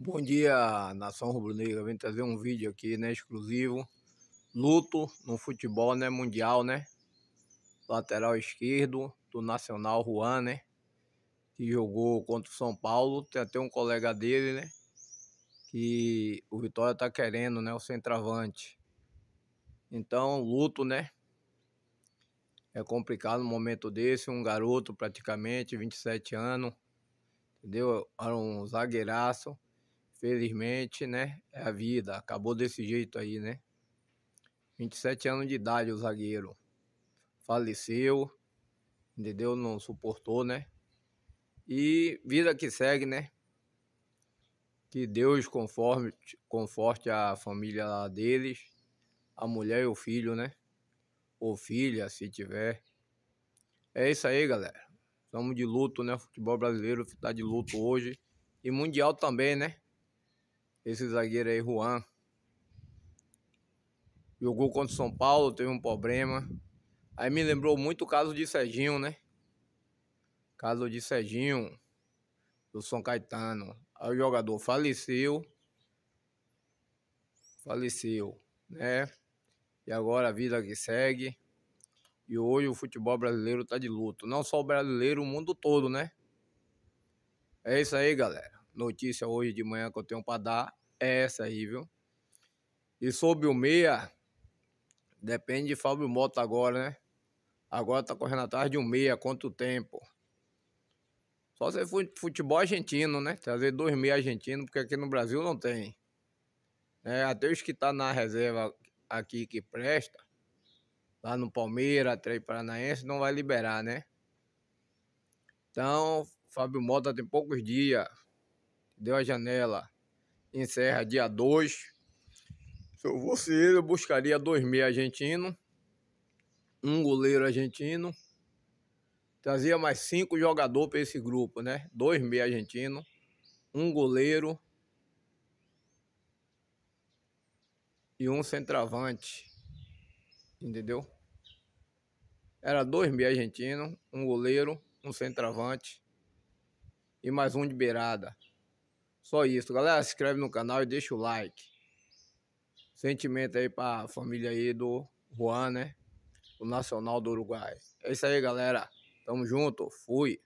Bom dia, nação rubro-negra. Vim trazer um vídeo aqui, né, exclusivo. Luto no futebol, né, mundial, né? Lateral esquerdo do Nacional Juan, né? Que jogou contra o São Paulo. Tem até um colega dele, né? Que o Vitória tá querendo, né, o centroavante. Então, luto, né? É complicado no momento desse, um garoto praticamente, 27 anos, entendeu? Era um zagueiraço Felizmente, né? É a vida. Acabou desse jeito aí, né? 27 anos de idade, o zagueiro. Faleceu. Entendeu? Não suportou, né? E vida que segue, né? Que Deus conforme, conforte a família deles, a mulher e o filho, né? Ou filha, se tiver. É isso aí, galera. Estamos de luto, né? O futebol brasileiro está de luto hoje. E mundial também, né? esse zagueiro aí, Juan. Jogou contra o São Paulo, teve um problema. Aí me lembrou muito o caso de Serginho, né? Caso de Serginho, do São Caetano. Aí o jogador faleceu. Faleceu, né? E agora a vida que segue. E hoje o futebol brasileiro tá de luto. Não só o brasileiro, o mundo todo, né? É isso aí, galera notícia hoje de manhã que eu tenho para dar é essa aí, viu? E sobre o meia, depende de Fábio Mota agora, né? Agora tá correndo atrás de um meia, quanto tempo? Só se for futebol argentino, né? Trazer dois meia argentinos, porque aqui no Brasil não tem. É, até os que tá na reserva aqui que presta, lá no Palmeiras, Três Paranaense, não vai liberar, né? Então, Fábio Mota tem poucos dias deu a janela, encerra dia 2. Se eu fosse ele, eu buscaria dois meia argentino, um goleiro argentino, trazia mais cinco jogadores para esse grupo, né? Dois meia argentino, um goleiro e um centroavante, entendeu? Era dois meia argentino, um goleiro, um centroavante e mais um de beirada. Só isso, galera. Se inscreve no canal e deixa o like. Sentimento aí pra família aí do Juan, né? O Nacional do Uruguai. É isso aí, galera. Tamo junto. Fui.